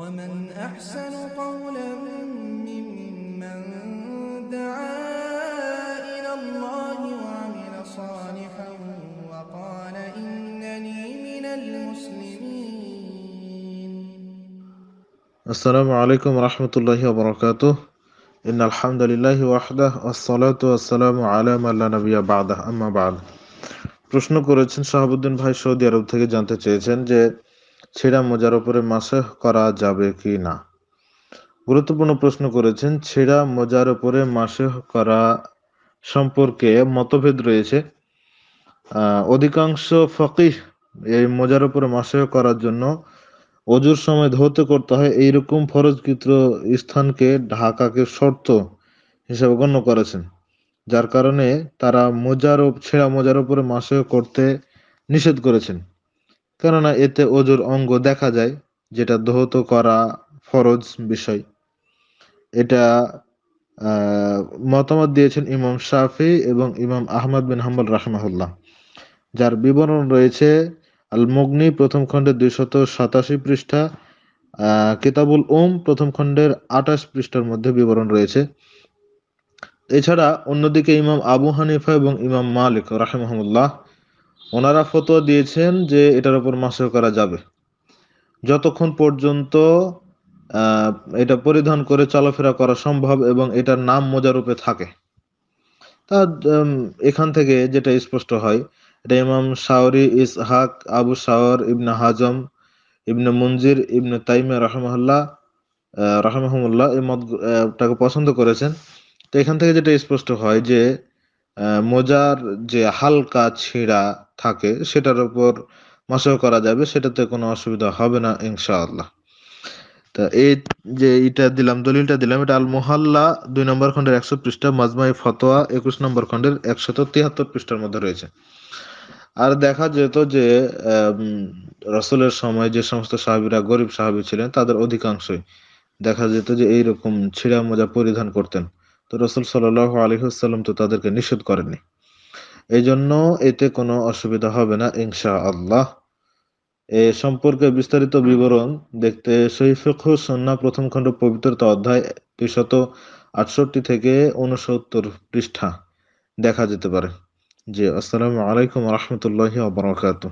ومن أحسن قولا ممن دعا إلى الله وعمل صالحا وقال إنني من المسلمين السلام عليكم ورحمة الله وبركاته إن الحمد لله وحده والصلاة والسلام على من لا نبي بعده أما بعد প্রশ্ন করেছেন শাহাবুদ্দিন ভাই সৌদি আরব থেকে জানতে চেয়েছেন যে ছেঁড়া মোজার ওপরে মাসে করা যাবে কি না গুরুত্বপূর্ণ প্রশ্ন করেছেন ছেঁড়া মোজার ওপরে মাসে করা সম্পর্কে মতভেদ রয়েছে অধিকাংশ ফকিহ এই মোজার উপরে মাসে করার জন্য অজুর সময় ধরতে করতে হয় এইরকম ফরজকৃত স্থানকে ঢাকাকে শর্ত হিসাবে গণ্য করেছেন যার কারণে তারা মোজার ছেঁড়া মোজার উপরে মাসে করতে নিষেধ করেছেন কেননা এতে অজুর অঙ্গ দেখা যায় যেটা দহত করা ফরজ বিষয় এটা মতামত দিয়েছেন ইমাম শাফি এবং ইমাম আহমদ বিন হাম্বল রাহমাহুল্লাহ যার বিবরণ রয়েছে আল মুগনি প্রথম খণ্ডের দুইশত সাতাশি পৃষ্ঠা কিতাবুল ওম প্রথম খণ্ডের আঠাশ পৃষ্ঠার মধ্যে বিবরণ রয়েছে এছাড়া অন্যদিকে ইমাম আবু হানিফা এবং ইমাম মালিক রাহেমহমুল্লাহ ওনারা ফতোয়া দিয়েছেন যে এটার উপর মাসর করা যাবে যতক্ষণ পর্যন্ত এটা পরিধান করে চলাফেরা করা সম্ভব এবং এটার নাম মোজারূপে থাকে তা এখান থেকে যেটা স্পষ্ট হয় এটা ইমাম শাওরি ইসহাক আবু শাওর ইবনে হাজম ইবনে মঞ্জির ইবনে তাইমে রহমহল্লা রহমহমুল্লাহ এই মতটাকে পছন্দ করেছেন তো এখান থেকে যেটা স্পষ্ট হয় যে মোজার যে হালকা ছেঁড়া থাকে সেটার উপর মাসহ করা যাবে সেটাতে কোনো অসুবিধা হবে না ইনশাআল্লাহ তা এই যে এটা দিলাম দলিলটা দিলাম এটা আল মোহাল্লা দুই নম্বর খণ্ডের একশো পৃষ্ঠা মাজমাই ফতোয়া একুশ নম্বর খণ্ডের একশত তিয়াত্তর পৃষ্ঠার মধ্যে রয়েছে আর দেখা যেত যে রসুলের সময় যে সমস্ত সাহাবিরা গরিব সাহাবি ছিলেন তাদের অধিকাংশই দেখা যেত যে এইরকম ছিঁড়া মোজা পরিধান করতেন তো রসুল আলী আলহিহাল্লাম তো তাদেরকে নিষেধ করেনি এই জন্য এতে কোনো অসুবিধা হবে না ইনশা আল্লাহ এ সম্পর্কে বিস্তারিত বিবরণ দেখতে শৈফিক সন্না প্রথম খণ্ড পবিত্রতা অধ্যায় দুইশত আটষট্টি থেকে উনসত্তর পৃষ্ঠা দেখা যেতে পারে যে আসসালামু আলাইকুম রহমতুল্লাহ বরকাত